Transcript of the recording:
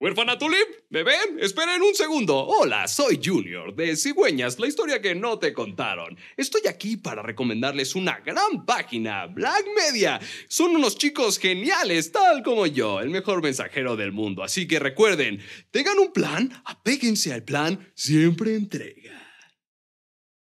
Huérfana Tulip, ¿me ven? Esperen un segundo. Hola, soy Junior de Cigüeñas, la historia que no te contaron. Estoy aquí para recomendarles una gran página, Black Media. Son unos chicos geniales, tal como yo, el mejor mensajero del mundo. Así que recuerden, tengan un plan, apéguense al plan, siempre entrega.